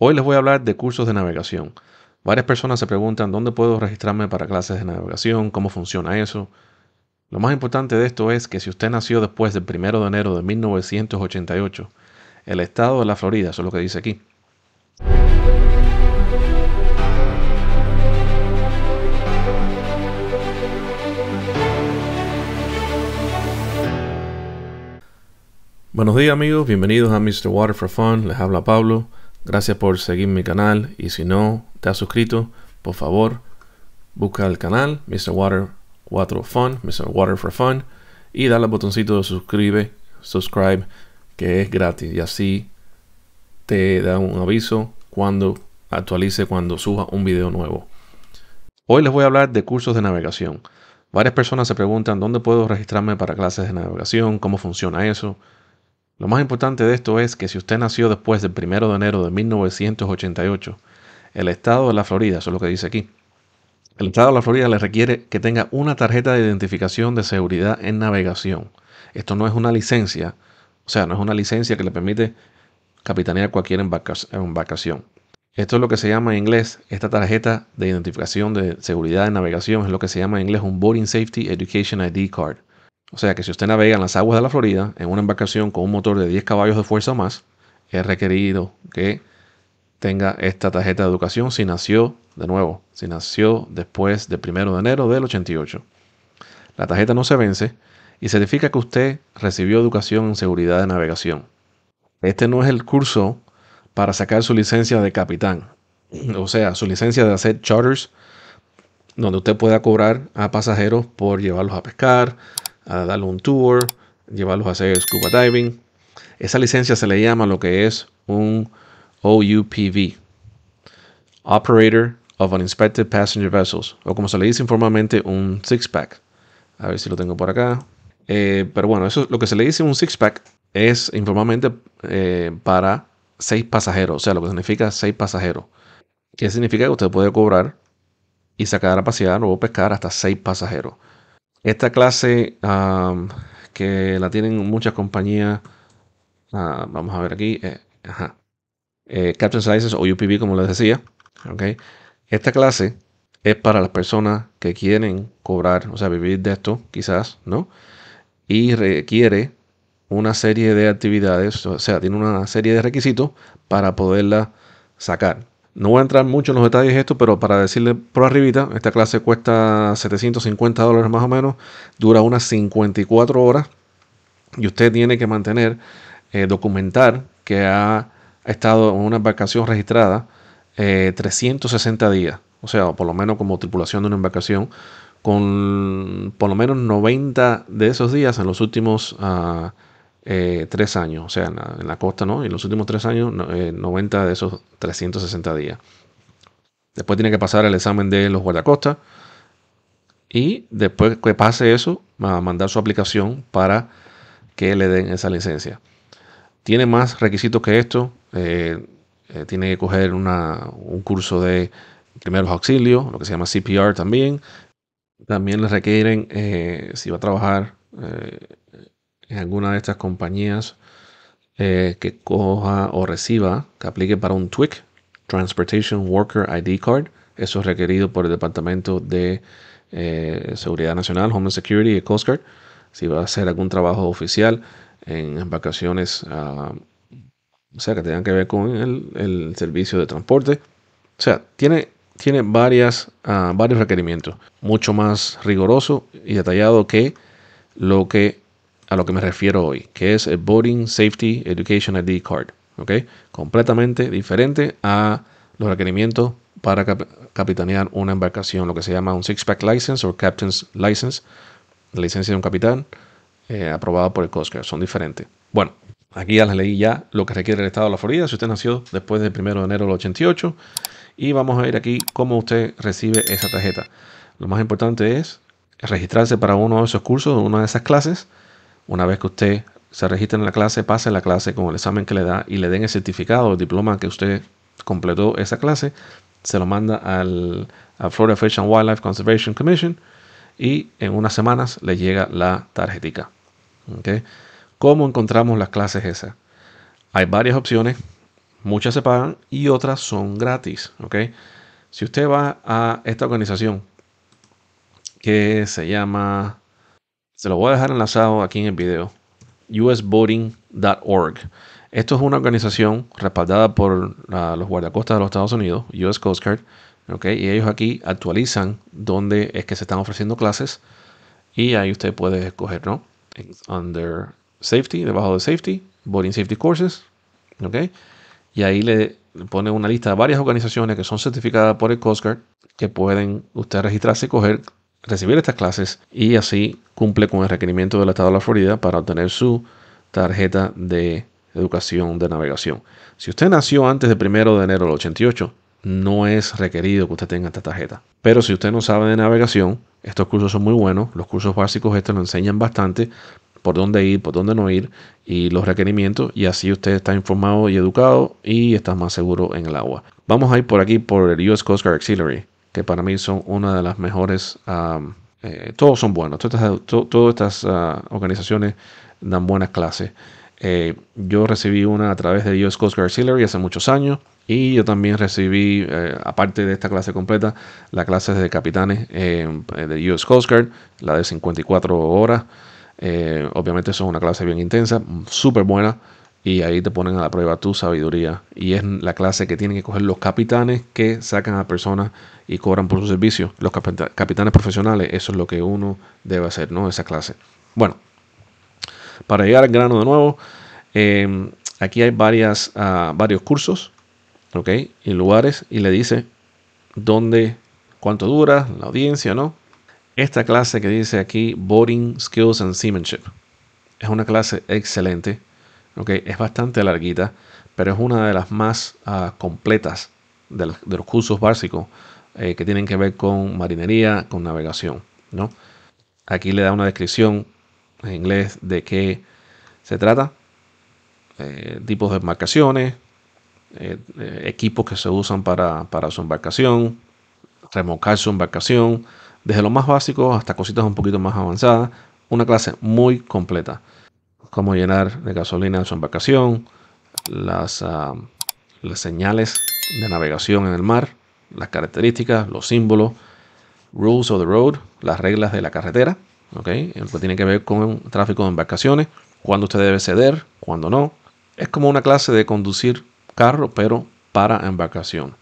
Hoy les voy a hablar de cursos de navegación. Varias personas se preguntan dónde puedo registrarme para clases de navegación, cómo funciona eso. Lo más importante de esto es que si usted nació después del 1 de enero de 1988, el estado de la Florida, eso es lo que dice aquí, Buenos días amigos, bienvenidos a Mr. Water for Fun, les habla Pablo. Gracias por seguir mi canal y si no te has suscrito, por favor, busca el canal Mr. Water 4 Fun, Mr. Water for Fun y dale al botoncito de suscribe, subscribe, que es gratis y así te da un aviso cuando actualice, cuando suba un video nuevo. Hoy les voy a hablar de cursos de navegación. Varias personas se preguntan dónde puedo registrarme para clases de navegación, cómo funciona eso. Lo más importante de esto es que si usted nació después del 1 de enero de 1988, el estado de la Florida, eso es lo que dice aquí, el estado de la Florida le requiere que tenga una tarjeta de identificación de seguridad en navegación. Esto no es una licencia, o sea, no es una licencia que le permite capitanear cualquier embarcación. Esto es lo que se llama en inglés, esta tarjeta de identificación de seguridad en navegación, es lo que se llama en inglés un Boarding Safety Education ID Card. O sea que si usted navega en las aguas de la Florida en una embarcación con un motor de 10 caballos de fuerza o más, es requerido que tenga esta tarjeta de educación si nació, de nuevo, si nació después del 1 de enero del 88. La tarjeta no se vence y certifica que usted recibió educación en seguridad de navegación. Este no es el curso para sacar su licencia de capitán, o sea, su licencia de hacer charters, donde usted pueda cobrar a pasajeros por llevarlos a pescar, a darle un tour, llevarlos a hacer scuba diving. Esa licencia se le llama lo que es un OUPV, Operator of Uninspected Passenger Vessels, o como se le dice informalmente, un six-pack. A ver si lo tengo por acá. Eh, pero bueno, eso lo que se le dice un six-pack es informalmente eh, para seis pasajeros, o sea, lo que significa seis pasajeros. ¿Qué significa que usted puede cobrar y sacar a pasear o pescar hasta seis pasajeros? Esta clase que la tienen muchas compañías, ah, vamos a ver aquí, eh, eh, Sizes o UPB como les decía, okay. esta clase es para las personas que quieren cobrar, o sea, vivir de esto quizás, ¿no? Y requiere una serie de actividades, o sea, tiene una serie de requisitos para poderla sacar. No voy a entrar mucho en los detalles de esto, pero para decirle por arribita, esta clase cuesta 750 dólares más o menos, dura unas 54 horas y usted tiene que mantener, eh, documentar que ha estado en una embarcación registrada 360 eh, días, o sea, por lo menos como tripulación de una embarcación, con por lo menos 90 de esos días en los últimos... Ah, eh, tres años, o sea, en la, costa, ¿no? Y en los últimos tres años, 90 eh, de esos 360 días. Después tiene que pasar el examen de los guardacostas y después que pase eso, va a mandar su aplicación para que le den esa licencia. Tiene más requisitos que esto. Eh, tiene que coger una, un curso de primeros auxilios, lo que se llama CPR también. También le requieren, si va a trabajar en alguna de estas compañías eh, que coja o reciba, que aplique para un TWIC, Transportation Worker ID Card. Eso es requerido por el Departamento de eh, Seguridad Nacional, Homeland Security y Coast Guard. Si va a hacer algún trabajo oficial en vacaciones, ah, o sea, que tengan que ver con el, servicio de transporte. O sea, tiene tiene varias, ah, varios requerimientos, mucho más riguroso y detallado que lo que a lo que me refiero hoy, que es el Boarding Safety Education ID Card. ¿ok? Completamente diferente a los requerimientos para capitanear una embarcación, lo que se llama un Six-Pack License o Captain's License, la licencia de un capitán eh, aprobada por el Coast Guard. Son diferentes. Bueno, aquí ya les leí ya lo que requiere el Estado de la Florida si usted nació después del 1 de enero del 88. Y vamos a ver aquí cómo usted recibe esa tarjeta. Lo más importante es registrarse para uno de esos cursos, una de esas clases una vez que usted se registra en la clase, pase la clase con el examen que le da y le den el certificado o diploma que usted completó esa clase, se lo manda al, Florida Fish and Wildlife Conservation Commission y en unas semanas le llega la tarjetica. ¿Cómo encontramos las clases esas? Hay varias opciones, muchas se pagan y otras son gratis. Si usted va a esta organización que se llama se lo voy a dejar enlazado aquí en el video. usboating.org. Esto es una organización respaldada por los guardacostas de los Estados Unidos, US Coast Guard, y ellos aquí actualizan dónde es que se están ofreciendo clases y ahí usted puede escoger, ¿no? Under Safety, debajo de Safety, Boating Safety Courses, y ahí le pone una lista de varias organizaciones que son certificadas por el Coast Guard que pueden usted registrarse y coger recibir estas clases y así cumple con el requerimiento del Estado de la Florida para obtener su tarjeta de educación de navegación. Si usted nació antes del 1 de enero del 88, no es requerido que usted tenga esta tarjeta. Pero si usted no sabe de navegación, estos cursos son muy buenos. Los cursos básicos estos lo enseñan bastante por dónde ir, por dónde no ir y los requerimientos y así usted está informado y educado y está más seguro en el agua. Vamos a ir por aquí por el US Coast Guard Auxiliary que para mí son una de las mejores. Eh, todos son buenos, todas estas, ah, organizaciones dan buenas clases. Eh, yo recibí una a través de US Coast Guard hace muchos años y yo también recibí, eh, aparte de esta clase completa, la clase de capitanes em, de US Coast Guard, la de 54 horas. obviamente eso es una clase bien intensa, súper buena y ahí te ponen a la prueba tu sabiduría. Y es la clase que tienen que coger los capitanes que sacan a personas y cobran por su servicio. Los capitanes profesionales, eso es lo que uno debe hacer, ¿no? Esa clase. Bueno, para llegar al grano de nuevo, em, aquí hay varias, ah, varios cursos, ¿ok? Y lugares, y le dice dónde, cuánto dura, la audiencia, ¿no? Esta clase que dice aquí, Boarding Skills and Seamanship, es una clase excelente es bastante larguita, pero es una de las más ah, completas de los, cursos básicos eh, que tienen que ver con marinería, con navegación. Aquí le da una descripción en inglés de qué se trata, eh, tipos de embarcaciones, eh, equipos que se usan para, para su embarcación, remocar su embarcación, desde lo más básico hasta cositas un poquito más avanzadas, una clase muy completa cómo llenar de gasolina en su embarcación, las, ah, las señales de navegación en el mar, las características, los símbolos, rules of the road, las reglas de la carretera, lo que tiene que ver con el tráfico de embarcaciones, cuándo usted debe ceder, cuándo no. Es como una clase de conducir carro, pero para embarcación.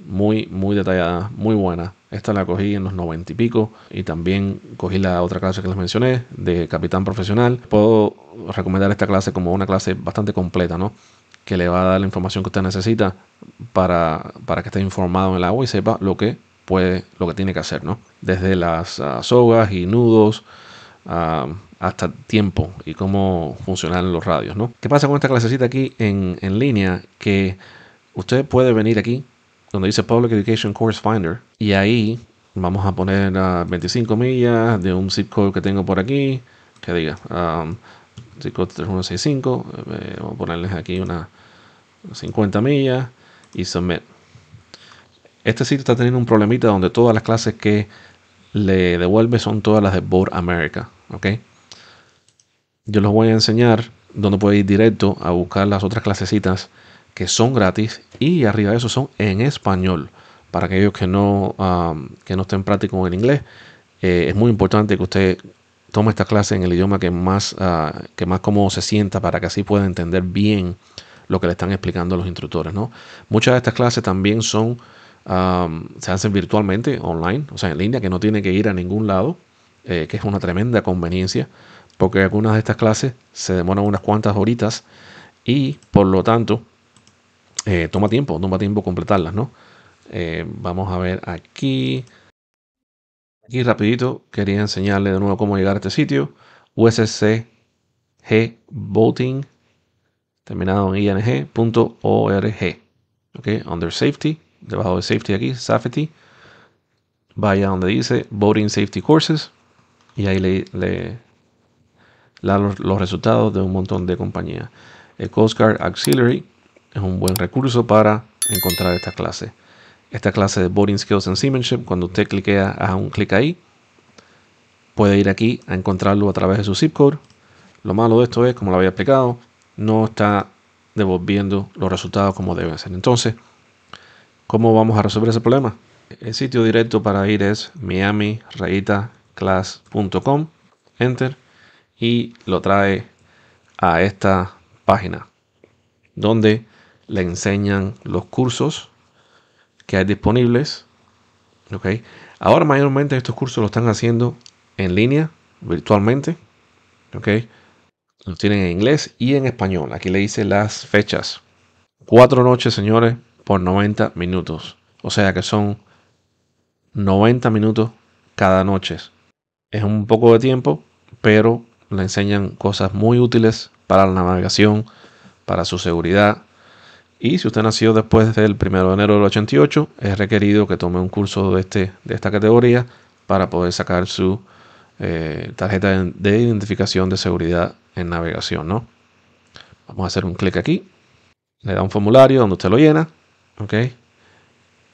Muy, muy detallada, muy buena. Esta la cogí en los noventa y pico y también cogí la otra clase que les mencioné de capitán profesional. Puedo recomendar esta clase como una clase bastante completa, ¿no? Que le va a dar la información que usted necesita para, que esté informado en el agua y sepa lo que puede, lo que tiene que hacer, ¿no? Desde las ah, sogas y nudos ah, hasta tiempo y cómo funcionan los radios, ¿no? ¿Qué pasa con esta clasecita aquí en línea? Que usted puede venir aquí donde dice Public Education Course Finder. Y ahí vamos a poner 25 ah, millas de un zip code que tengo por aquí, que diga um, zip code 3165, eh, vamos a ponerles aquí una 50 millas y submit. Este sitio está teniendo un problemita donde todas las clases que le devuelve son todas las de Board America, ¿ok? Yo les voy a enseñar donde puede ir directo a buscar las otras clasecitas que son gratis y arriba de eso son en español. Para aquellos que no, que no estén prácticos en inglés, eh, es muy importante que usted tome esta clase en el idioma que más, ah, que más cómodo se sienta para que así pueda entender bien lo que le están explicando los instructores. ¿no? Muchas de estas clases también son, se hacen virtualmente, online, o sea, en línea, que no tiene que ir a ningún lado, eh, que es una tremenda conveniencia, porque algunas de estas clases se demoran unas cuantas horitas y por lo tanto eh, toma tiempo, toma tiempo completarlas, ¿no? Eh, vamos a ver aquí. Aquí rapidito quería enseñarle de nuevo cómo llegar a este sitio. USC Voting terminado en ing.org. Ok, under safety, debajo de safety aquí, safety. Vaya donde dice Voting Safety Courses y ahí le, da los, resultados de un montón de compañías. El eh, Coast Guard Auxiliary es un buen recurso para encontrar esta clase. Esta clase de Boarding Skills and Seamanship, cuando usted cliquea, haga un clic ahí, puede ir aquí a encontrarlo a través de su zip code. Lo malo de esto es, como lo había explicado, no está devolviendo los resultados como deben ser. Entonces, ¿cómo vamos a resolver ese problema? El sitio directo para ir es miami-class.com, enter, y lo trae a esta página donde le enseñan los cursos que hay disponibles. Ahora mayormente estos cursos lo están haciendo en línea, virtualmente. Los tienen en inglés y en español. Aquí le dice las fechas. Cuatro noches, señores, por 90 minutos. O sea que son 90 minutos cada noche. Es un poco de tiempo, pero le enseñan cosas muy útiles para la navegación, para su seguridad, y si usted nació después del 1 de enero del 88, es requerido que tome un curso de, este, de esta categoría para poder sacar su eh, tarjeta de identificación de seguridad en navegación. ¿no? Vamos a hacer un clic aquí. Le da un formulario donde usted lo llena. ¿ok?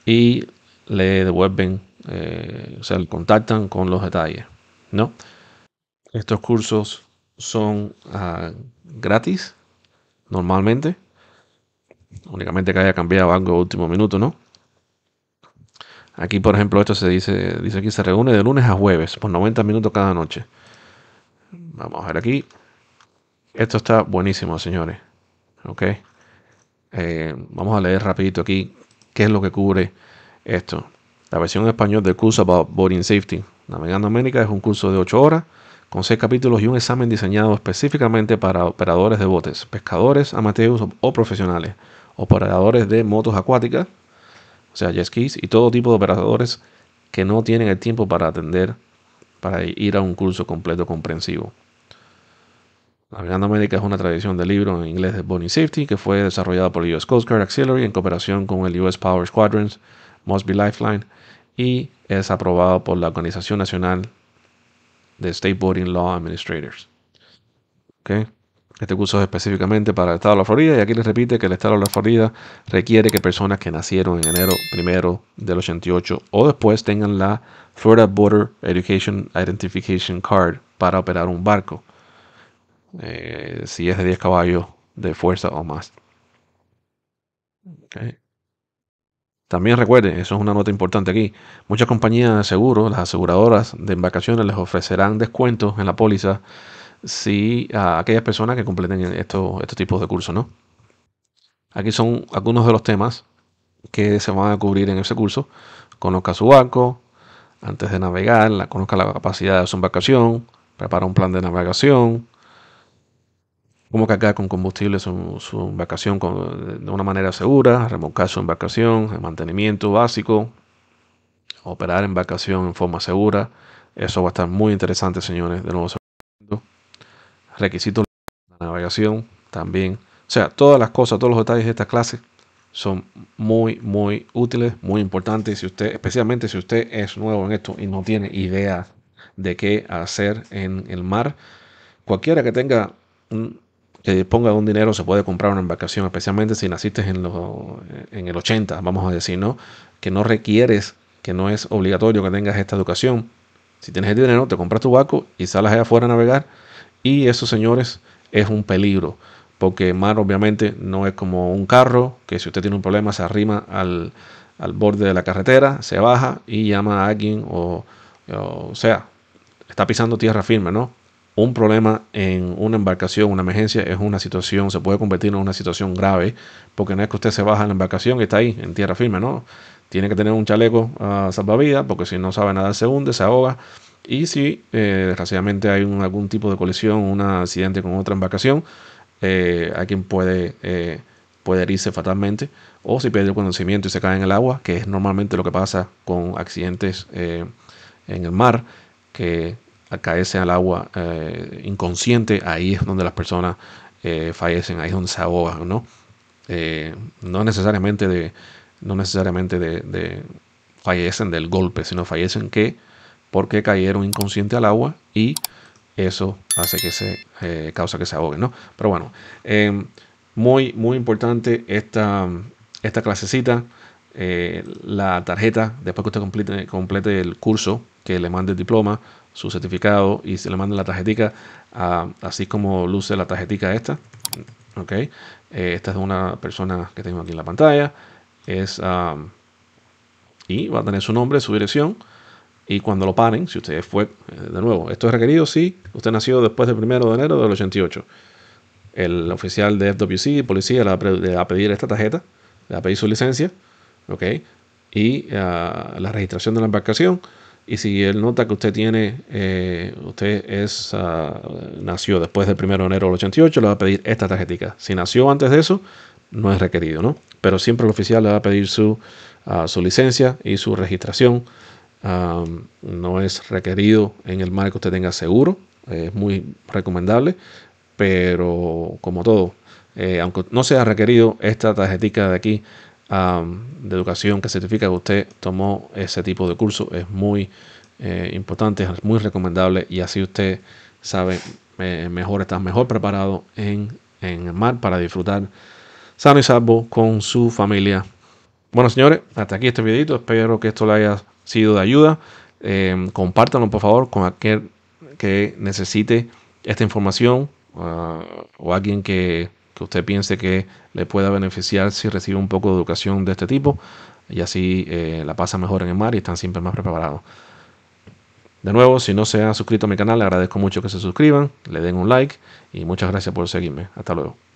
Y le devuelven, eh, o sea, le contactan con los detalles. ¿no? Estos cursos son ah, gratis normalmente únicamente que haya cambiado algo último minuto, ¿no? Aquí, por ejemplo, esto se dice, dice aquí, se reúne de lunes a jueves, por 90 minutos cada noche. Vamos a ver aquí. Esto está buenísimo, señores. ¿Ok? Eh, vamos a leer rapidito aquí qué es lo que cubre esto. La versión en español del curso About boating Safety, Navegando América, es un curso de 8 horas con seis capítulos y un examen diseñado específicamente para operadores de botes, pescadores, amateurs o profesionales operadores de motos acuáticas, o sea, jet skis, y todo tipo de operadores que no tienen el tiempo para atender, para ir a un curso completo comprensivo. Navegando América es una tradición del libro en inglés de Bonnie Safety que fue desarrollado por el US Coast Guard Auxiliary en cooperación con el US Power Squadrons, Must Be Lifeline y es aprobado por la Organización Nacional de State Boarding Law Administrators. Okay. Este curso es específicamente para el estado de la Florida y aquí les repite que el estado de la Florida requiere que personas que nacieron en enero primero del 88 o después tengan la Florida Border Education Identification Card para operar un barco, eh, si es de 10 caballos de fuerza o más. También recuerden, eso es una nota importante aquí, muchas compañías de seguros, las aseguradoras de embarcaciones les ofrecerán descuentos en la póliza si a aquellas personas que completen estos, tipos de cursos, ¿no? Aquí son algunos de los temas que se van a cubrir en ese curso. Conozca su barco antes de navegar, la, conozca la capacidad de su embarcación, prepara un plan de navegación, cómo cargar con combustible su, embarcación de una manera segura, remolcar su embarcación, el mantenimiento básico, operar embarcación en forma segura. Eso va a estar muy interesante, señores. De nuevo, requisitos de navegación también. O sea, todas las cosas, todos los detalles de esta clase son muy, muy útiles, muy importantes. Si usted, especialmente si usted es nuevo en esto y no tiene idea de qué hacer en el mar, cualquiera que tenga que que de un dinero se puede comprar una embarcación, especialmente si naciste en, en el 80, vamos a decir, ¿no? Que no requieres, que no es obligatorio que tengas esta educación. Si tienes el dinero, te compras tu barco y salas allá afuera a navegar y eso, señores, es un peligro, porque mar obviamente no es como un carro, que si usted tiene un problema se arrima al, al borde de la carretera, se baja y llama a alguien o, o sea, está pisando tierra firme, ¿no? Un problema en una embarcación, una emergencia, es una situación, se puede convertir en una situación grave, porque no es que usted se baja en la embarcación y está ahí, en tierra firme, ¿no? Tiene que tener un chaleco a ah, salvavidas, porque si no sabe nada, se hunde, se ahoga. Y si eh, desgraciadamente hay algún tipo de colisión, un accidente con otra embarcación, eh, hay quien puede, eh, puede herirse fatalmente. O si pierde el conocimiento y se cae en el agua, que es normalmente lo que pasa con accidentes eh, en el mar, que acaecen al agua inconsciente, ahí es donde las personas fallecen, ahí es donde se ahogan, ¿no? no necesariamente de, no necesariamente de fallecen del golpe, sino fallecen que porque cayeron inconsciente al agua y eso hace que se eh, causa que se ahogue. ¿no? Pero bueno, eh, muy, muy importante esta, esta clasecita. Eh, la tarjeta, después que usted complete, complete el curso, que le mande el diploma, su certificado y se le mande la tarjetica, así como luce la tarjetica esta. Ok, esta es una persona que tengo aquí en la pantalla. Es ah, y va a tener su nombre, su dirección y cuando lo paren, si usted fue, eh, de nuevo, esto es requerido si usted nació después del 1 de enero del 88. El oficial de FWC, policía, le va a pedir esta tarjeta, le va a pedir su licencia, ¿ok? Y ah, la registración de la embarcación. Y si él nota que usted tiene, eh, usted es, ah, nació después del 1 de enero del 88, le va a pedir esta tarjetita. Si nació antes de eso, no es requerido, ¿no? Pero siempre el oficial le va a pedir su, ah, su licencia y su registración no es requerido en el mar que usted tenga seguro, es muy recomendable, pero como todo, eh, aunque no sea requerido, esta tarjetita de aquí de educación que certifica que usted tomó ese tipo de curso es muy eh, importante, es muy recomendable y así usted sabe mejor, está mejor preparado en, en el mar para disfrutar sano y salvo con su familia. Bueno, señores, hasta aquí este videito. Espero que esto le haya sido de ayuda. Em, compártanlo por favor con aquel que necesite esta información ah, o alguien que, usted piense que le pueda beneficiar si recibe un poco de educación de este tipo y así eh, la pasa mejor en el mar y están siempre más preparados. De nuevo, si no se han suscrito a mi canal, le agradezco mucho que se suscriban, le den un like y muchas gracias por seguirme. Hasta luego.